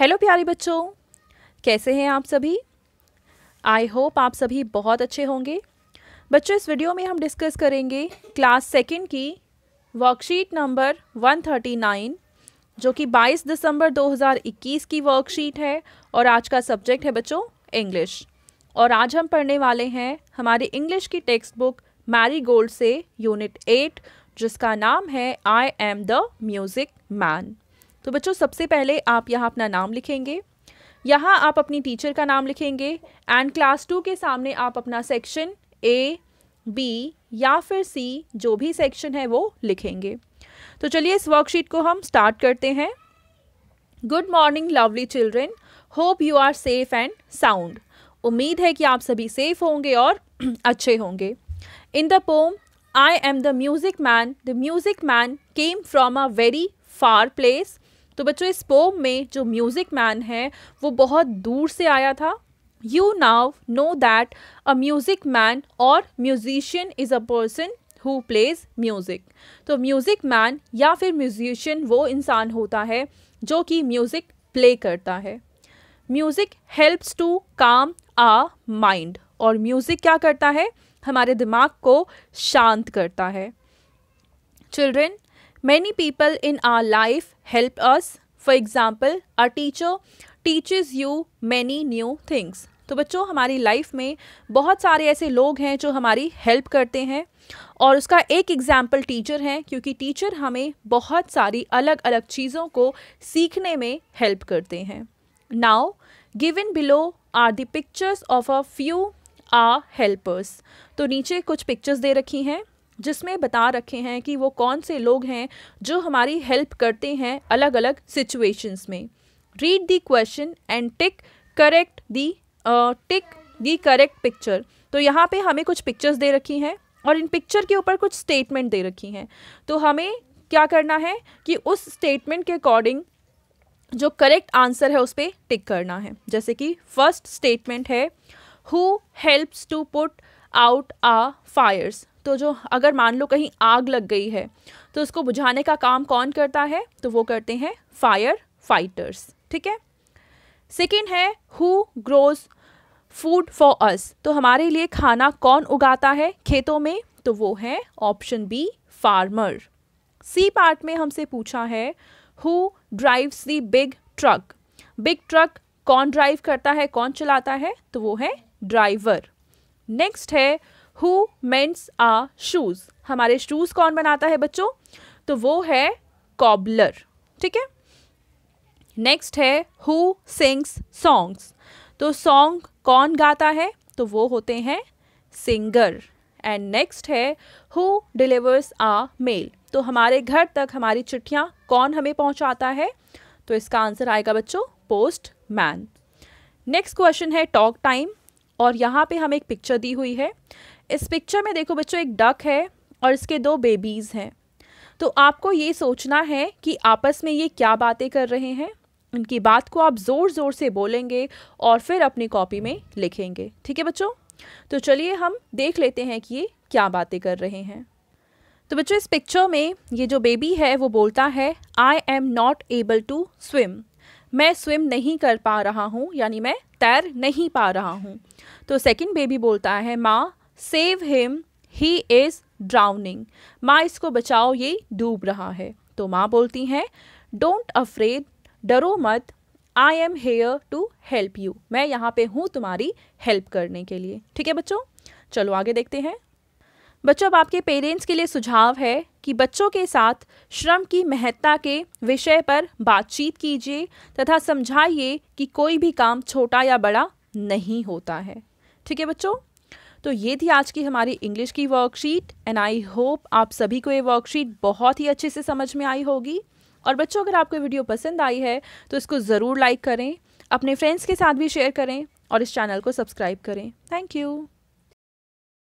Hello प्यारे बच्चों कैसे हैं आप सभी आई होप आप सभी बहुत अच्छे होंगे बच्चों इस वीडियो में हम डिस्कस करेंगे क्लास सेकंड की वर्कशीट नंबर 139 जो कि 22 दिसंबर 2021 की वर्कशीट है और आज का सब्जेक्ट है बच्चों इंग्लिश और आज हम पढ़ने वाले हैं हमारी इंग्लिश की टेक्स्ट बुक मैरी गोल्ड से यूनिट एट जिसका नाम है I am the music man तो बच्चों सबसे पहले आप यहाँ अपना नाम लिखेंगे यहाँ आप अपनी टीचर का नाम लिखेंगे एंड क्लास टू के सामने आप अपना सेक्शन ए बी या फिर सी जो भी सेक्शन है वो लिखेंगे तो चलिए इस वर्कशीट को हम स्टार्ट करते हैं good morning lovely children hope you are safe and sound उम्मीद है कि आप सभी सेफ होंगे और अच्छे होंगे in the poem I am the music man the music man came from a very far place तो बच्चों इस पोम में जो म्यूज़िक मैन है वो बहुत दूर से आया था you now know that a music man और musician is a person who plays music तो म्यूज़िक मैन या फिर म्यूजिशियन वो इंसान होता है जो कि म्यूज़िक प्ले करता है म्यूज़िक हेल्प्स टू काम आ माइंड और म्यूज़िक क्या करता है हमारे दिमाग को शांत करता है children Many people in our life help us. For example, our teacher teaches you many new things. तो बच्चों हमारी लाइफ में बहुत सारे ऐसे लोग हैं जो हमारी हेल्प करते हैं और उसका एक एग्ज़ाम्पल टीचर हैं क्योंकि टीचर हमें बहुत सारी अलग अलग चीज़ों को सीखने में हेल्प करते हैं now given below are the pictures of a few our helpers तो नीचे कुछ पिक्चर्स दे रखी हैं जिसमें बता रखे हैं कि वो कौन से लोग हैं जो हमारी हेल्प करते हैं अलग अलग सिचुएशंस में read the question and tick correct the tick the correct picture तो यहाँ पे हमें कुछ पिक्चर्स दे रखी हैं और इन पिक्चर के ऊपर कुछ स्टेटमेंट दे रखी हैं तो हमें क्या करना है कि उस स्टेटमेंट के अकॉर्डिंग जो करेक्ट आंसर है उस पर टिक करना है जैसे कि फर्स्ट स्टेटमेंट है who helps to put out a fires तो जो अगर मान लो कहीं आग लग गई है तो उसको बुझाने का काम कौन करता है तो वो करते हैं फायर फाइटर्स ठीक है सेकेंड है who grows food for us तो हमारे लिए खाना कौन उगाता है खेतों में तो वो है option B farmer C part में हमसे पूछा है who drives the big truck big truck कौन ड्राइव करता है कौन चलाता है तो वो है ड्राइवर नेक्स्ट है हु मेंट्स आ शूज़ हमारे शूज़ कौन बनाता है बच्चों तो वो है कॉबलर ठीक है नेक्स्ट है हु सिंग्स सॉन्ग्स तो सॉन्ग कौन गाता है तो वो होते हैं सिंगर एंड नेक्स्ट है हु डिलीवर्स आ मेल तो हमारे घर तक हमारी चिट्ठियाँ कौन हमें पहुँचाता है तो इसका आंसर आएगा बच्चों पोस्ट मैन नेक्स्ट क्वेश्चन है टॉक टाइम और यहाँ पे हमें एक पिक्चर दी हुई है इस पिक्चर में देखो बच्चों एक डक है और इसके दो बेबीज़ हैं तो आपको ये सोचना है कि आपस में ये क्या बातें कर रहे हैं उनकी बात को आप ज़ोर ज़ोर से बोलेंगे और फिर अपनी कॉपी में लिखेंगे ठीक है बच्चों तो चलिए हम देख लेते हैं कि ये क्या बातें कर रहे हैं तो बच्चों इस पिक्चर में ये जो बेबी है वो बोलता है I am not able to swim मैं स्विम नहीं कर पा रहा हूँ यानी मैं तैर नहीं पा रहा हूँ तो सेकंड बेबी बोलता है माँ save him he is drowning माँ इसको बचाओ ये डूब रहा है तो माँ बोलती हैं डोंट अफ्रेड डरो मत I am here to help you मैं यहाँ पे हूँ तुम्हारी हेल्प करने के लिए ठीक है बच्चों चलो आगे देखते हैं बच्चों अब आपके पेरेंट्स के लिए सुझाव है कि बच्चों के साथ श्रम की महत्ता के विषय पर बातचीत कीजिए तथा समझाइए कि कोई भी काम छोटा या बड़ा नहीं होता है ठीक है बच्चों तो ये थी आज की हमारी इंग्लिश की वर्कशीट एंड आई होप आप सभी को ये वर्कशीट बहुत ही अच्छे से समझ में आई होगी और बच्चों अगर आपको वीडियो पसंद आई है तो इसको ज़रूर लाइक करें अपने फ्रेंड्स के साथ भी शेयर करें और इस चैनल को सब्सक्राइब करें थैंक यू